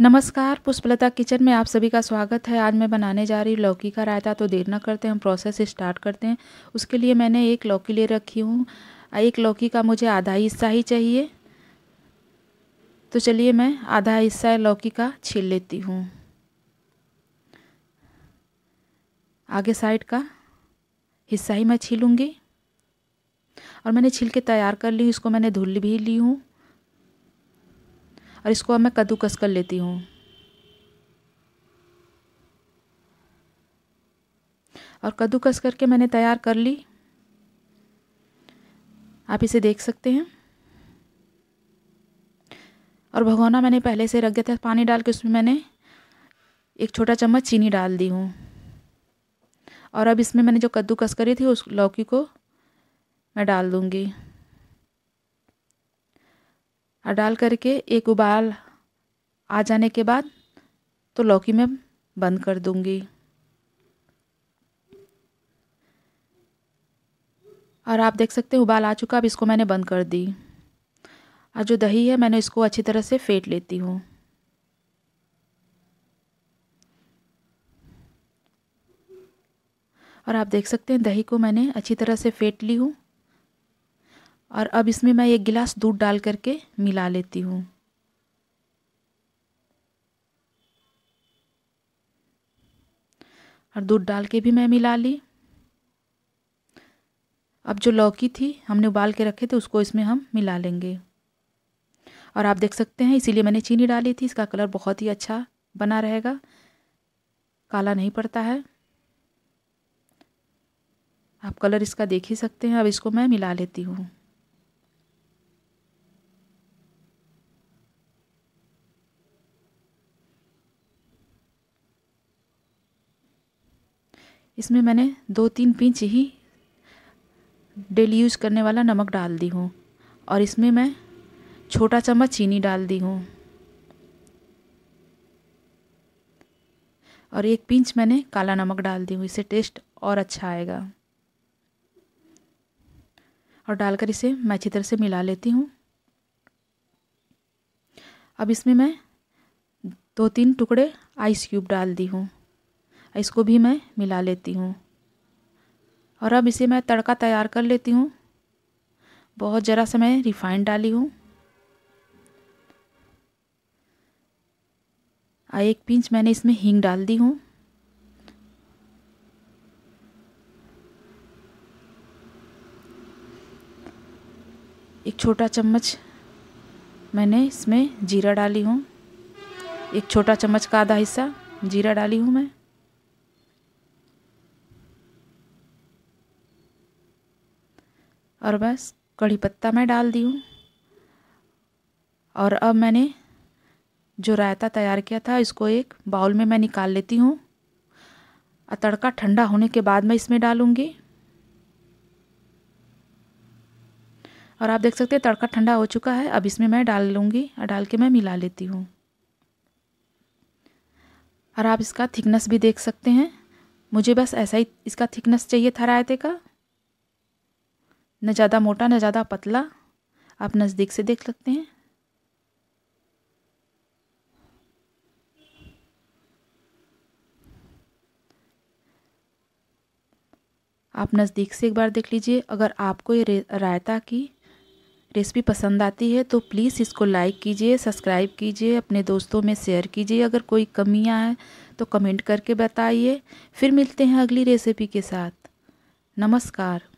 नमस्कार पुष्पलता किचन में आप सभी का स्वागत है आज मैं बनाने जा रही हूँ लौकी का रायता तो देर ना करते हम प्रोसेस स्टार्ट करते हैं उसके लिए मैंने एक लौकी ले रखी हूँ एक लौकी का मुझे आधा हिस्सा ही चाहिए तो चलिए मैं आधा हिस्सा लौकी का छील लेती हूँ आगे साइड का हिस्सा ही मैं छीलूँगी और मैंने छील के तैयार कर ली इसको मैंने धुल भी ली हूँ और इसको अब मैं कद्दूकस कर लेती हूँ और कद्दूकस करके मैंने तैयार कर ली आप इसे देख सकते हैं और भगोना मैंने पहले से रख दिया था पानी डाल के उसमें मैंने एक छोटा चम्मच चीनी डाल दी हूँ और अब इसमें मैंने जो कद्दूकस करी थी उस लौकी को मैं डाल दूँगी और डाल करके एक उबाल आ जाने के बाद तो लौकी मैं बंद कर दूंगी और आप देख सकते हैं उबाल आ चुका अब इसको मैंने बंद कर दी और जो दही है मैंने इसको अच्छी तरह से फेंट लेती हूँ और आप देख सकते हैं दही को मैंने अच्छी तरह से फेंट ली हूँ और अब इसमें मैं एक गिलास दूध डाल करके मिला लेती हूँ और दूध डाल के भी मैं मिला ली अब जो लौकी थी हमने उबाल के रखे थे उसको इसमें हम मिला लेंगे और आप देख सकते हैं इसीलिए मैंने चीनी डाली थी इसका कलर बहुत ही अच्छा बना रहेगा काला नहीं पड़ता है आप कलर इसका देख ही सकते हैं अब इसको मैं मिला लेती हूँ इसमें मैंने दो तीन पिंच ही डेली यूज़ करने वाला नमक डाल दी हूँ और इसमें मैं छोटा चम्मच चीनी डाल दी हूँ और एक पिंच मैंने काला नमक डाल दी हूँ इससे टेस्ट और अच्छा आएगा और डालकर इसे मैं अच्छी तरह से मिला लेती हूँ अब इसमें मैं दो तीन टुकड़े आइस क्यूब डाल दी हूँ इसको भी मैं मिला लेती हूँ और अब इसे मैं तड़का तैयार कर लेती हूँ बहुत ज़रा सा मैं रिफाइंड डाली हूँ एक पिंच मैंने इसमें हींग डाल दी हूँ एक छोटा चम्मच मैंने इसमें जीरा डाली हूँ एक छोटा चम्मच का आधा हिस्सा जीरा डाली हूँ मैं और बस कड़ी पत्ता मैं डाल दी हूँ और अब मैंने जो रायता तैयार किया था इसको एक बाउल में मैं निकाल लेती हूँ और तड़का ठंडा होने के बाद मैं इसमें डालूँगी और आप देख सकते हैं तड़का ठंडा हो चुका है अब इसमें मैं डाल लूँगी और डाल के मैं मिला लेती हूँ और आप इसका थिकनेस भी देख सकते हैं मुझे बस ऐसा ही इसका थिकनेस चाहिए था रायते का न ज़्यादा मोटा न ज़्यादा पतला आप नज़दीक से देख सकते हैं आप नज़दीक से एक बार देख लीजिए अगर आपको ये रायता की रेसिपी पसंद आती है तो प्लीज़ इसको लाइक कीजिए सब्सक्राइब कीजिए अपने दोस्तों में शेयर कीजिए अगर कोई कमियां हैं तो कमेंट करके बताइए फिर मिलते हैं अगली रेसिपी के साथ नमस्कार